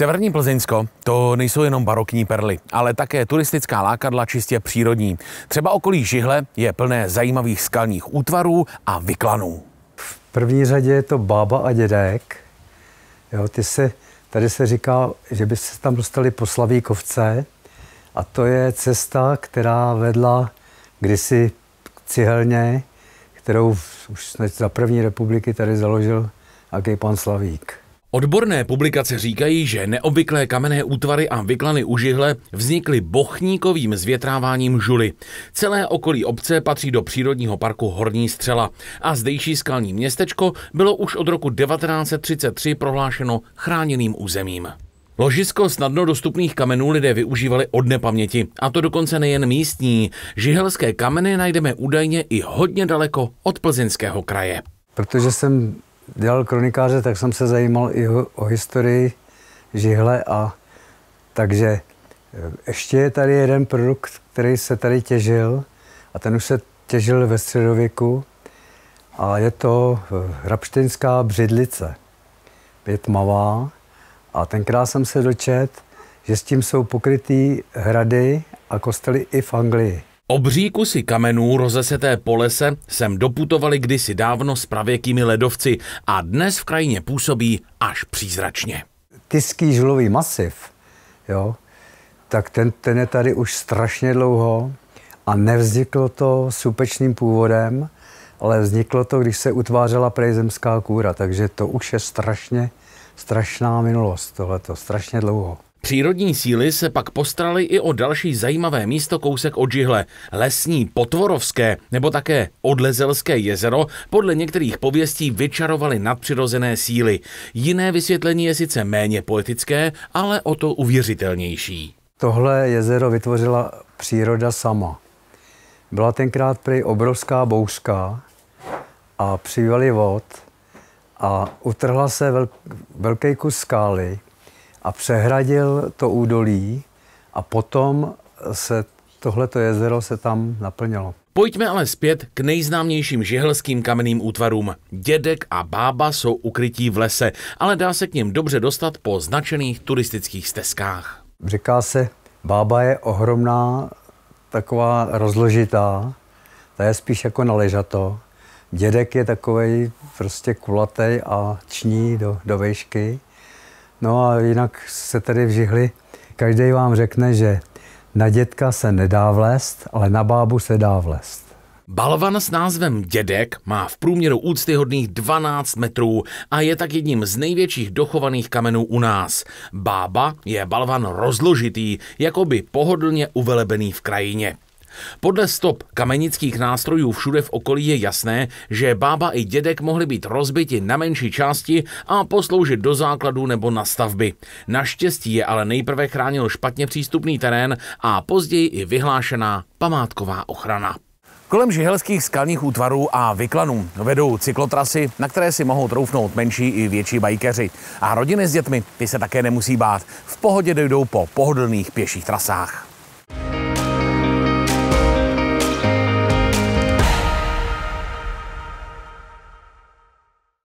Severní Plzeňsko to nejsou jenom barokní perly, ale také turistická lákadla čistě přírodní. Třeba okolí Žihle je plné zajímavých skalních útvarů a vyklanů. V první řadě je to bába a dědek. Jo, ty se, tady se říká, že by se tam dostali po Slavíkovce a to je cesta, která vedla kdysi k cihelně, kterou už za první republiky tady založil aký pan Slavík. Odborné publikace říkají, že neobvyklé kamenné útvary a vyklany u žihle vznikly bochníkovým zvětráváním žuly. Celé okolí obce patří do přírodního parku Horní střela a zdejší skalní městečko bylo už od roku 1933 prohlášeno chráněným územím. Ložisko snadno dostupných kamenů lidé využívali od nepaměti, a to dokonce nejen místní. Žihelské kameny najdeme údajně i hodně daleko od plzeňského kraje. Protože jsem dělal kronikáře, tak jsem se zajímal i o historii žihle a takže e, ještě je tady jeden produkt, který se tady těžil a ten už se těžil ve středověku a je to hrabštinská e, břidlice. Je tmavá a tenkrát jsem se dočet, že s tím jsou pokrytý hrady a kostely i v Anglii. Obří kusy kamenů rozeseté po lese sem doputovali kdysi dávno s pravěkými ledovci a dnes v krajině působí až přízračně. Tyský žulový masiv, jo, tak ten, ten je tady už strašně dlouho a nevzniklo to supečným původem, ale vzniklo to, když se utvářela prejzemská kůra, takže to už je strašně, strašná minulost tohleto, strašně dlouho. Přírodní síly se pak postrali i o další zajímavé místo kousek od Žihle, lesní Potvorovské nebo také Odlezelské jezero, podle některých pověstí vyčarovaly nadpřirozené síly. Jiné vysvětlení je sice méně poetické, ale o to uvěřitelnější. Tohle jezero vytvořila příroda sama. Byla tenkrát prý obrovská bouřka a přivali vod a utrhla se velký kus skály, a přehradil to údolí a potom se tohleto jezero se tam naplnilo. Pojďme ale zpět k nejznámějším žihelským kamenným útvarům. Dědek a bába jsou ukrytí v lese, ale dá se k ním dobře dostat po značených turistických stezkách. Říká se, bába je ohromná, taková rozložitá, ta je spíš jako naležato. Dědek je takový prostě kulatý a ční do, do vejšky. No a jinak se tedy Žihli Každý vám řekne, že na dětka se nedá vlést, ale na bábu se dá vlést. Balvan s názvem Dědek má v průměru úctyhodných 12 metrů a je tak jedním z největších dochovaných kamenů u nás. Bába je balvan rozložitý, jakoby pohodlně uvelebený v krajině. Podle stop kamenických nástrojů všude v okolí je jasné, že bába i dědek mohli být rozbiti na menší části a posloužit do základu nebo na stavby. Naštěstí je ale nejprve chránil špatně přístupný terén a později i vyhlášená památková ochrana. Kolem žihelských skalních útvarů a vyklanů vedou cyklotrasy, na které si mohou troufnout menší i větší bajkeři. A rodiny s dětmi ty se také nemusí bát. V pohodě dojdou po pohodlných pěších trasách.